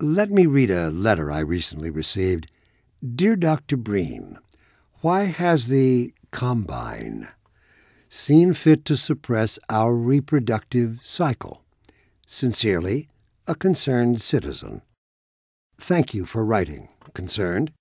Let me read a letter I recently received. Dear Dr. Bream, why has the Combine seen fit to suppress our reproductive cycle? Sincerely, a concerned citizen. Thank you for writing, concerned.